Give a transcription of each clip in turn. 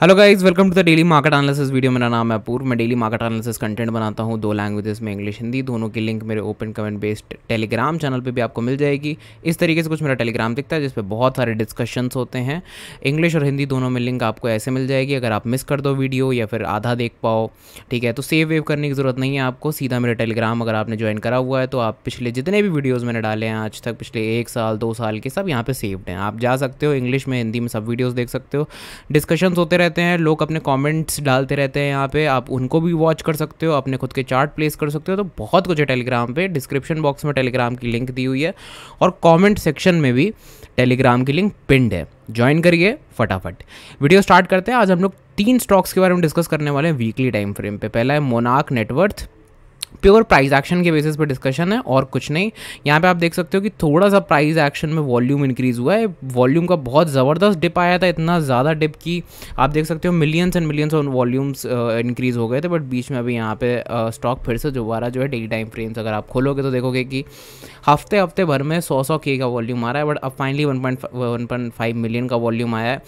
hello guys welcome to the daily market analysis video मेरा नाम है अपूर मैं डेली मार्केट एनालिसिस कंटेंट बनाता हूँ दो लैंग्वेजेस में इंग्लिश हिंदी दोनों की लिंक मेरे open comment based Telegram channel पे भी आपको मिल जाएगी इस तरीके से कुछ मेरा टेलीग्राम दिखता है जिसपे बहुत सारे डिस्कशंस होते हैं इंग्लिश और हिंदी दोनों में लिंक आपको ऐसे मिल जाएगी अगर आप मिस कर दो वीडियो या फिर आधा देख पाओ ठीक है तो सेव वेव करने की ज़रूरत नहीं है आपको सीधा मेरा टेलीग्राम अगर आपने ज्वाइन करा हुआ है तो आप पिछले जितने भी वीडियोज़ मैंने डाले हैं आज तक पिछले एक साल दो साल के सब यहाँ पर सेव्ड हैं आप जा सकते हो इंग्लिश में हिंदी में सब वीडियोज़ देख सकते हो डिस्कशंस होते रहे रहते हैं लोग अपने कमेंट्स डालते रहते हैं यहाँ पे आप उनको भी वॉच कर सकते हो अपने खुद के चार्ट प्लेस कर सकते हो तो बहुत कुछ है टेलीग्राम पे डिस्क्रिप्शन बॉक्स में टेलीग्राम की लिंक दी हुई है और कमेंट सेक्शन में भी टेलीग्राम की लिंक पिंड है ज्वाइन करिए फटाफट वीडियो स्टार्ट करते हैं आज हम लोग तीन स्टॉक्स के बारे में डिस्कस करने वाले हैं वीकली टाइम फ्रेम पे पहला है मोनाक नेटवर्थ प्योर प्राइस एक्शन के बेसिस पर डिस्कशन है और कुछ नहीं यहाँ पे आप देख सकते हो कि थोड़ा सा प्राइस एक्शन में वॉल्यूम इंक्रीज हुआ है वॉल्यूम का बहुत ज़बरदस्त डिप आया था इतना ज़्यादा डिप कि आप देख सकते हो millions and millions on volumes increase हो गए थे बट बीच में अभी यहाँ पे स्टॉक फिर से दोबारा जो है डेली टाइम फ्रेम्स अगर आप खोलोगे तो देखोगे कि हफ्ते हफ्ते भर में सौ सौ के का वॉल्यूम आ रहा है बट अब finally one point five million का वॉल्यूम आया है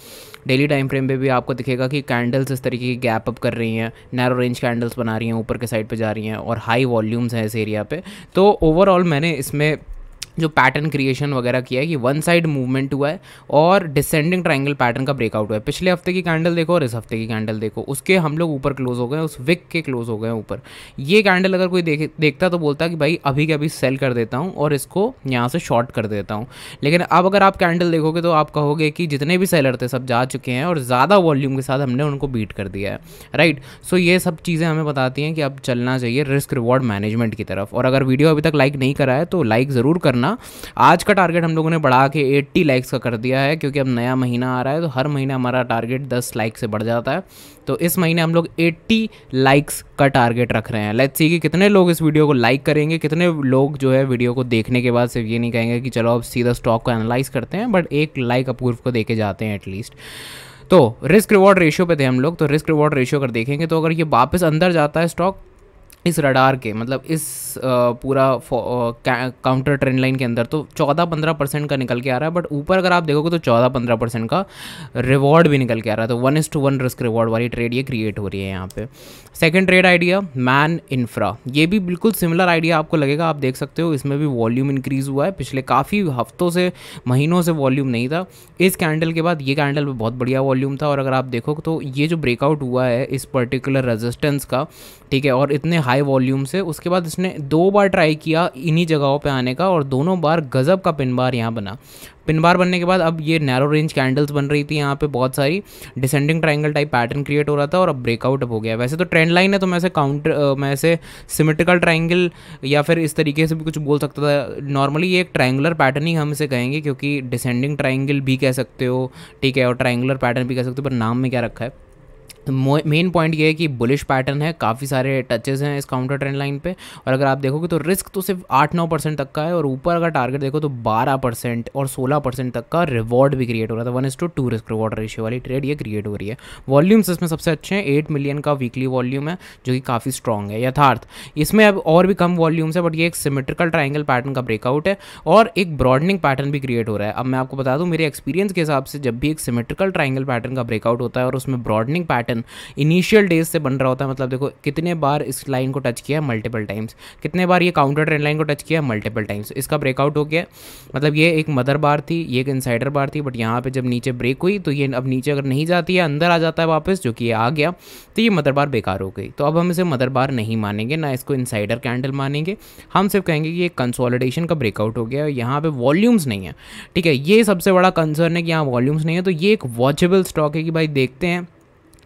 डेली टाइम फ्रेम पे भी आपको दिखेगा कि कैंडल्स इस तरीके की गैप अप कर रही हैं नैरो रेंज कैंडल्स बना रही हैं ऊपर के साइड पे जा रही हैं और हाई वॉल्यूम्स हैं इस एरिया पे तो ओवरऑल मैंने इसमें जो पैटर्न क्रिएशन वगैरह किया है कि वन साइड मूवमेंट हुआ है और डिसेंडिंग ट्राइंगल पैटर्न का ब्रेकआउट हुआ है पिछले हफ्ते की कैंडल देखो और इस हफ्ते की कैंडल देखो उसके हम लोग ऊपर क्लोज हो गए उस विक के क्लोज हो गए ऊपर ये कैंडल अगर कोई देख देखता तो बोलता कि भाई अभी के अभी सेल कर देता हूँ और इसको यहाँ से शॉर्ट कर देता हूँ लेकिन अब अगर आप कैंडल देखोगे तो आप कहोगे कि जितने भी सेलर थे सब जा चुके हैं और ज़्यादा वॉल्यूम के साथ हमने उनको बीट कर दिया है राइट सो ये सब चीज़ें हमें बताती हैं कि अब चलना चाहिए रिस्क रिवॉर्ड मैनेजमेंट की तरफ और अगर वीडियो अभी तक लाइक नहीं करा है तो लाइक ज़रूर करना करना आज का टारगेट हम लोगों ने बढ़ा के 80 लाइक्स का कर दिया है क्योंकि अब नया महीना आ रहा है तो हर महीने हमारा टारगेट 10 लाइक से बढ़ जाता है तो इस महीने हम लोग 80 लाइक्स का टारगेट रख रहे हैं लेट्स सी कि कितने लोग इस वीडियो को लाइक करेंगे कितने लोग जो है वीडियो को देखने के बाद सिर्फ ये नहीं कहेंगे कि चलो अब सीधा स्टॉक को एनालाइज करते हैं बट एक लाइक अपूर्व को देके जाते हैं एटलीस्ट तो रिस्क रिवॉर्ड रेशियो पे थे हम लोग तो रिस्क रिवॉर्ड रेशियो अगर देखेंगे तो अगर ये वापस अंदर जाता है स्टॉक इस रडार के मतलब इस पूरा काउंटर ट्रेंड लाइन के अंदर तो 14-15 परसेंट का निकल के आ रहा है बट ऊपर अगर आप देखोगे तो 14-15 परसेंट का रिवॉर्ड भी निकल के आ रहा है तो one is to one risk reward वाली ट्रेड ये क्रिएट हो रही है यहाँ पे second trade idea Man Infra ये भी बिल्कुल सिमिलर आइडिया आपको लगेगा आप देख सकते हो इसमें भी वॉल्यूम इंक्रीज़ हुआ है पिछले काफ़ी हफ्तों से महीनों से वॉल्यूम नहीं था इस कैंडल के बाद ये कैंडल में बहुत बढ़िया वॉल्यूम था और अगर आप देखो तो ये जो ब्रेकआउट हुआ है इस पर्टिकुलर रजिस्टेंस का ठीक है और इतने हाई वॉल्यूम से उसके बाद इसने दो बार ट्राई किया इन्हीं जगहों पे आने का और दोनों बार गज़ब का पिन बार यहाँ बना पिन बार बनने के बाद अब ये नैरो रेंज कैंडल्स बन रही थी यहाँ पे बहुत सारी descending triangle type pattern create हो रहा था और अब ब्रेकआउट हो गया वैसे तो ट्रेंड लाइन है तो मैं ऐसे काउंटर मैं ऐसे सिमेट्रिकल ट्राइंगल या फिर इस तरीके से भी कुछ बोल सकता था नॉर्मली ये एक ट्राइंगुलर पैटर्न ही हम इसे कहेंगे क्योंकि डिसेंडिंग ट्राइंगल भी कह सकते हो ठीक है और ट्राइंगुलर पैटर्न भी कह सकते हो पर नाम में क्या रखा है मेन तो पॉइंट ये है कि बुलिश पैटर्न है काफ़ी सारे टचेस हैं इस काउंटर ट्रेंड लाइन पे और अगर आप देखोगे तो रिस्क तो सिर्फ आठ नौ परसेंट तक का है और ऊपर अगर टारगेट देखो तो बारह परसेंट और सोलह परसेंट तक का रिवॉर्ड भी क्रिएट हो रहा था one is to two risk reward ratio वाली ट्रेड ये क्रिएट हो रही है वॉल्यूम्स इसमें सबसे अच्छे हैं एट मिलियन का वीकली वॉल्यूम है जो कि काफ़ी स्ट्रॉन्ग है यथार्थ इसमें अब और भी कम वॉल्यूम्स है बट ये एक सिमेट्रिकल ट्राइंगल पैटर्न का ब्रेकआउट है और एक ब्रॉडनिंग पैटर्न भी क्रिएट हो रहा है अब मैं आपको बता दूँ मेरे एक्सपीरियंस के हिसाब से जब भी एक सिमेट्रिकल ट्राइंगल पैटर्न का ब्रेकआउट होता है और उसमें broadening pattern pattern initial days से बन रहा होता है मतलब देखो कितने बार इस लाइन को टच किया है मल्टीपल टाइम्स कितने बार ये काउंटर ट्रेंड लाइन को टच किया है मल्टीपल टाइम्स इसका ब्रेकआउट हो गया मतलब ये एक मदर बार थी ये एक इंसाइडर बार थी बट यहाँ पर जब नीचे ब्रेक हुई तो ये अब नीचे अगर नहीं जाती है अंदर आ जाता है वापस जो कि ये आ गया तो ये मदर बार बेकार हो गई तो अब हम इसे मदर बार नहीं मानेंगे ना इसको इंसाइडर कैंडल मानेंगे हम सिर्फ कहेंगे कि ये कंसोलिडेशन का ब्रेकआउट हो गया यहाँ पे वॉल्यूम्स नहीं है ठीक है ये सबसे बड़ा कंसर्न है कि यहाँ वॉल्यूम्स नहीं है तो ये एक वॉचेबल स्टॉक है कि भाई देखते हैं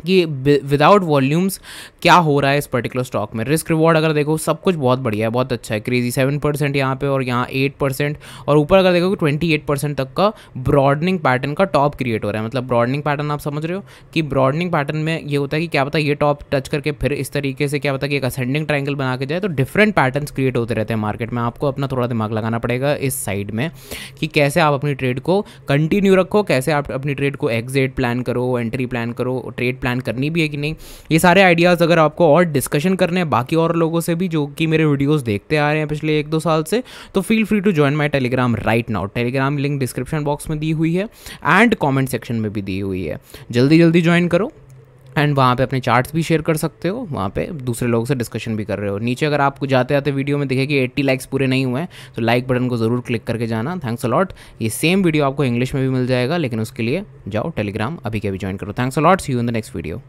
कि विदाउट वॉल्यूम्स क्या हो रहा है इस पर्टिकुलर स्टॉक में रिस्क रिवॉर्ड अगर देखो सब कुछ बहुत बढ़िया है बहुत अच्छा है क्रेजी सेवन परसेंट यहाँ पर और यहाँ एट परसेंट और ऊपर अगर देखो कि ट्वेंटी एट परसेंट तक का ब्रॉडनिंग पैटर्न का टॉप क्रिएट हो रहा है मतलब ब्रॉडनिंग पैटर्न आप समझ रहे हो कि ब्रॉडनिंग पैटर्न में ये होता है कि क्या पता ये टॉप टच करके फिर इस तरीके से क्या पता कि एक असेंडिंग ट्राइंगल बना के जाए तो डिफरेंट पैटर्न क्रिएट होते रहते हैं मार्केट में आपको अपना थोड़ा दिमाग लगाना पड़ेगा इस साइड में कि कैसे आप अपनी ट्रेड को कंटिन्यू रखो कैसे आप अपनी ट्रेड को एग्जिट प्लान करो एंट्री प्लान करो ट्रेड प्लान करनी भी है कि नहीं ये सारे आइडियाज़ अगर आपको और डिस्कशन करने हैं बाकी और लोगों से भी जो कि मेरे वीडियोस देखते आ रहे हैं पिछले एक दो साल से तो feel free to join my Telegram right now Telegram link description box में दी हुई है एंड कॉमेंट सेक्शन में भी दी हुई है जल्दी जल्दी ज्वाइन करो एंड वहाँ पे अपने चार्ट्स भी शेयर कर सकते हो वहाँ पे दूसरे लोगों से डिस्कशन भी कर रहे हो नीचे अगर आपको जाते आते वीडियो में दिखे कि एट्टी लाइक्स पूरे नहीं हुए हैं तो लाइक बटन को ज़रूर क्लिक करके जाना थैंक्स अलॉट ये सेम वीडियो आपको इंग्लिश में भी मिल जाएगा लेकिन उसके लिए जाओ टेलीग्राम अभी के अभी ज्वाइन करो thanks a lot see you in the next video